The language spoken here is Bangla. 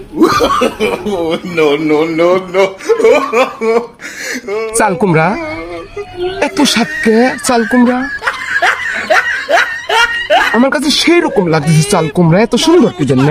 চাল কুমড়া এত সাতকে চাল কুমড়া আমার কাছে সেই রকম লাগতেছে চাল কুমড়া এত সুন্দর কি জন্য